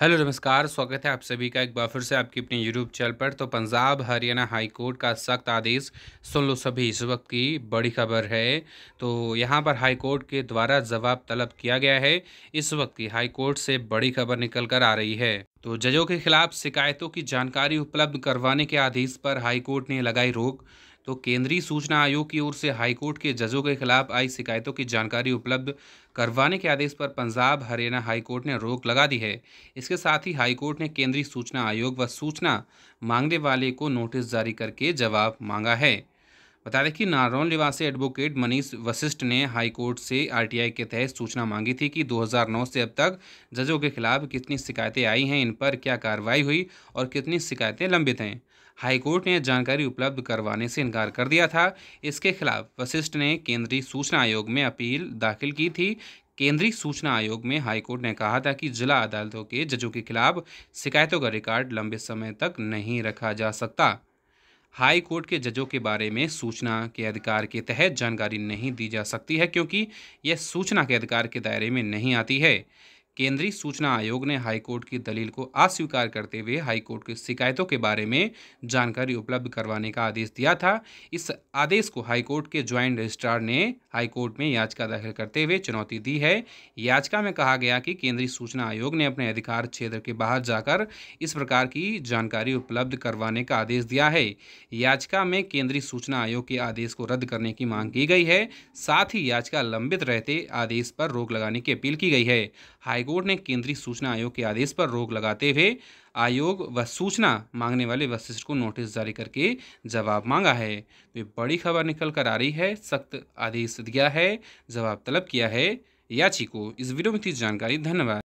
hello नमस्कार स्वागत है आप सभी का एक बार फिर से आपकी अपनी यूट्यूब चैनल पर तो पंजाब हरियाणा हाई कोर्ट का सख्त आदेश सुन लो सभी इस वक्त की बड़ी खबर है तो यहां पर हाई कोर्ट के द्वारा जवाब तलब किया गया है इस वक्त की हाई कोर्ट से बड़ी खबर निकल कर आ रही है तो जजों के खिलाफ शिकायतों की जानकारी उपलब्ध करवाने के आदेश पर हाईकोर्ट ने लगाई रोक तो केंद्रीय सूचना आयोग की ओर से हाईकोर्ट के जजों के खिलाफ आई शिकायतों की जानकारी उपलब्ध करवाने के आदेश पर पंजाब हरियाणा हाईकोर्ट ने रोक लगा दी है इसके साथ ही हाईकोर्ट ने केंद्रीय सूचना आयोग व सूचना मांगने वाले को नोटिस जारी करके जवाब मांगा है बता दें कि नारौन निवासी एडवोकेट मनीष वशिष्ठ ने हाईकोर्ट से आरटीआई के तहत सूचना मांगी थी कि 2009 से अब तक जजों के खिलाफ कितनी शिकायतें आई हैं इन पर क्या कार्रवाई हुई और कितनी शिकायतें लंबित हैं हाईकोर्ट ने जानकारी उपलब्ध करवाने से इनकार कर दिया था इसके खिलाफ वशिष्ठ ने केंद्रीय सूचना आयोग में अपील दाखिल की थी केंद्रीय सूचना आयोग में हाईकोर्ट ने कहा था कि जिला अदालतों के जजों के खिलाफ शिकायतों का रिकॉर्ड लंबे समय तक नहीं रखा जा सकता हाई कोर्ट के जजों के बारे में सूचना के अधिकार के तहत जानकारी नहीं दी जा सकती है क्योंकि यह सूचना के अधिकार के दायरे में नहीं आती है केंद्रीय सूचना आयोग ने हाईकोर्ट की दलील को अस्वीकार करते हुए हाईकोर्ट की शिकायतों के बारे में जानकारी उपलब्ध करवाने का आदेश दिया था इस आदेश को हाईकोर्ट के ज्वाइंट रजिस्ट्रार ने हाईकोर्ट में याचिका दाखिल करते हुए चुनौती दी है याचिका में कहा गया कि केंद्रीय सूचना आयोग ने अपने अधिकार क्षेत्र के बाहर जाकर इस प्रकार की जानकारी उपलब्ध करवाने का आदेश दिया है याचिका में केंद्रीय सूचना आयोग के आदेश को रद्द करने की मांग की गई है साथ ही याचिका लंबित रहते आदेश पर रोक लगाने की अपील की गई है हाई हाईकोर्ट ने केंद्रीय सूचना आयोग के आदेश पर रोक लगाते हुए आयोग व सूचना मांगने वाले वशिष्ठ को नोटिस जारी करके जवाब मांगा है तो ये बड़ी खबर निकल कर आ रही है सख्त आदेश दिया है जवाब तलब किया है याची को इस वीडियो में थी जानकारी धन्यवाद